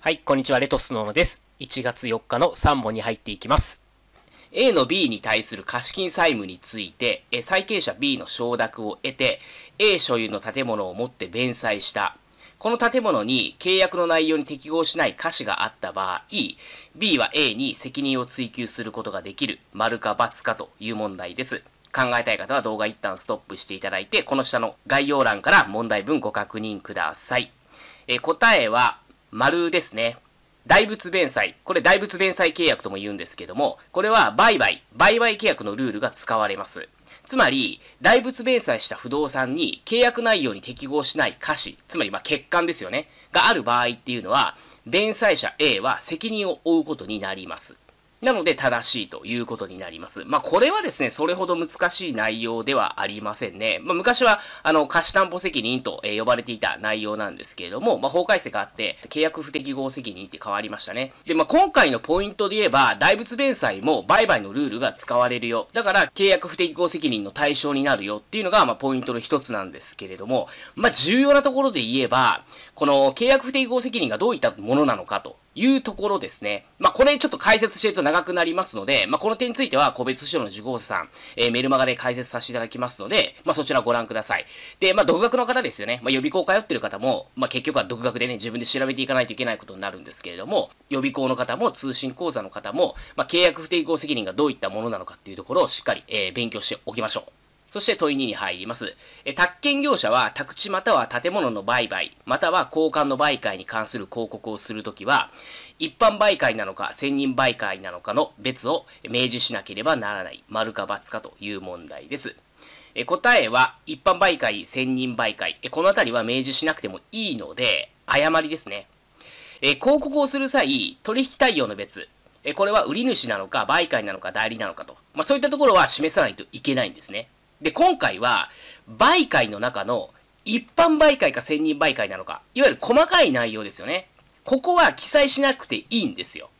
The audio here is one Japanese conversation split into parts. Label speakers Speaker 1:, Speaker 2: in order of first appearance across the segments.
Speaker 1: はい、こんにちは、レトスノーノです。1月4日の3本に入っていきます。A の B に対する貸金債務について、債権者 B の承諾を得て、A 所有の建物を持って弁済した。この建物に契約の内容に適合しない瑕疵があった場合、B は A に責任を追及することができる、丸か×かという問題です。考えたい方は動画一旦ストップしていただいて、この下の概要欄から問題文ご確認ください。え答えは、丸ですね。大仏弁済。これ大仏弁済契約とも言うんですけども、これは売買、売買契約のルールが使われます。つまり、大仏弁済した不動産に契約内容に適合しない瑕疵、つまりま欠陥ですよね、がある場合っていうのは、弁済者 A は責任を負うことになります。なので正しいということになります。まあ、これはですね、それほど難しい内容ではありませんね。まあ、昔は、あの、貸し担保責任と、え呼ばれていた内容なんですけれども、まあ、法改正があって、契約不適合責任って変わりましたね。で、まあ、今回のポイントで言えば、大仏弁済も売買のルールが使われるよ。だから、契約不適合責任の対象になるよっていうのが、まあ、ポイントの一つなんですけれども、まあ、重要なところで言えば、この契約不適合責任がどういったものなのかというところですね。まあ、これちょっと解説してると長くなりますので、まあ、この点については個別指導の受講者さん、えー、メルマガで解説させていただきますので、まあ、そちらをご覧ください。で、まあ、独学の方ですよね。まあ、予備校通ってる方も、まあ、結局は独学でね、自分で調べていかないといけないことになるんですけれども、予備校の方も通信講座の方も、まあ、契約不適合責任がどういったものなのかっていうところをしっかり、えー、勉強しておきましょう。そして問い2に入ります。え宅建業者は宅地または建物の売買、または交換の売買に関する広告をするときは、一般媒介なのか専任媒介なのかの別を明示しなければならない、丸か×かという問題です。え答えは、一般媒介、専任媒介え、このあたりは明示しなくてもいいので、誤りですね。え広告をする際、取引対応の別、えこれは売り主なのか、媒介なのか、代理なのかと、まあ、そういったところは示さないといけないんですね。で、今回は、媒介の中の一般媒介か千人媒介なのか、いわゆる細かい内容ですよね。ここは記載しなくていいんですよ。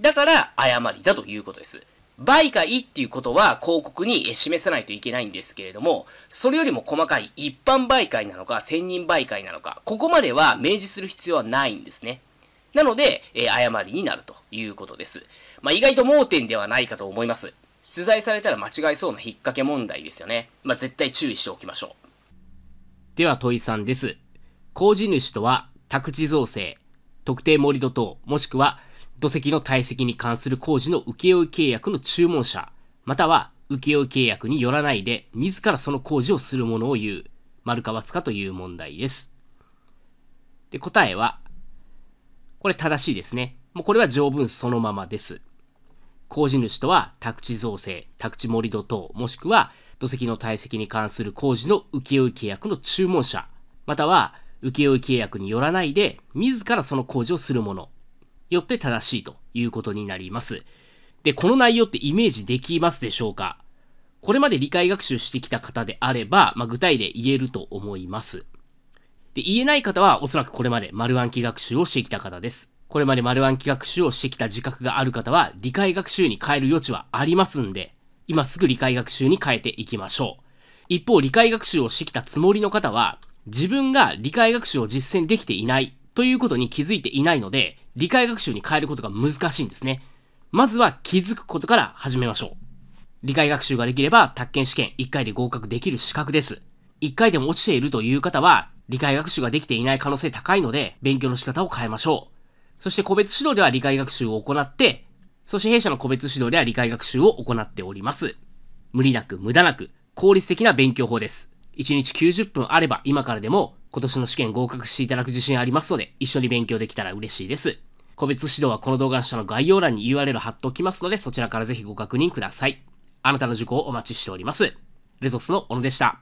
Speaker 1: だから、誤りだということです。媒介っていうことは広告に示さないといけないんですけれども、それよりも細かい一般媒介なのか、千人媒介なのか、ここまでは明示する必要はないんですね。なので、えー、誤りになるということです。まあ、意外と盲点ではないかと思います。出題されたら間違えそうな引っ掛け問題ですよね。まあ、絶対注意しておきましょう。では問い3です。工事主とは、宅地造成、特定盛土等、もしくは土石の堆積に関する工事の請負契約の注文者、または請負契約によらないで、自らその工事をするものを言う、丸かつかという問題です。で、答えは、これ正しいですね。もうこれは条文そのままです。工事主とは宅地造成、宅地盛土等、もしくは土石の堆積に関する工事の請負契約の注文者、または請負契約によらないで、自らその工事をするもの、よって正しいということになります。で、この内容ってイメージできますでしょうかこれまで理解学習してきた方であれば、まあ、具体で言えると思います。で、言えない方はおそらくこれまで丸暗記学習をしてきた方です。これまで丸1記学習をしてきた自覚がある方は、理解学習に変える余地はありますんで、今すぐ理解学習に変えていきましょう。一方、理解学習をしてきたつもりの方は、自分が理解学習を実践できていないということに気づいていないので、理解学習に変えることが難しいんですね。まずは気づくことから始めましょう。理解学習ができれば、宅建試験1回で合格できる資格です。1回でも落ちているという方は、理解学習ができていない可能性高いので、勉強の仕方を変えましょう。そして個別指導では理解学習を行って、そして弊社の個別指導では理解学習を行っております。無理なく無駄なく効率的な勉強法です。1日90分あれば今からでも今年の試験合格していただく自信ありますので一緒に勉強できたら嬉しいです。個別指導はこの動画の下の概要欄に URL 貼っておきますのでそちらからぜひご確認ください。あなたの受講をお待ちしております。レトスの小野でした。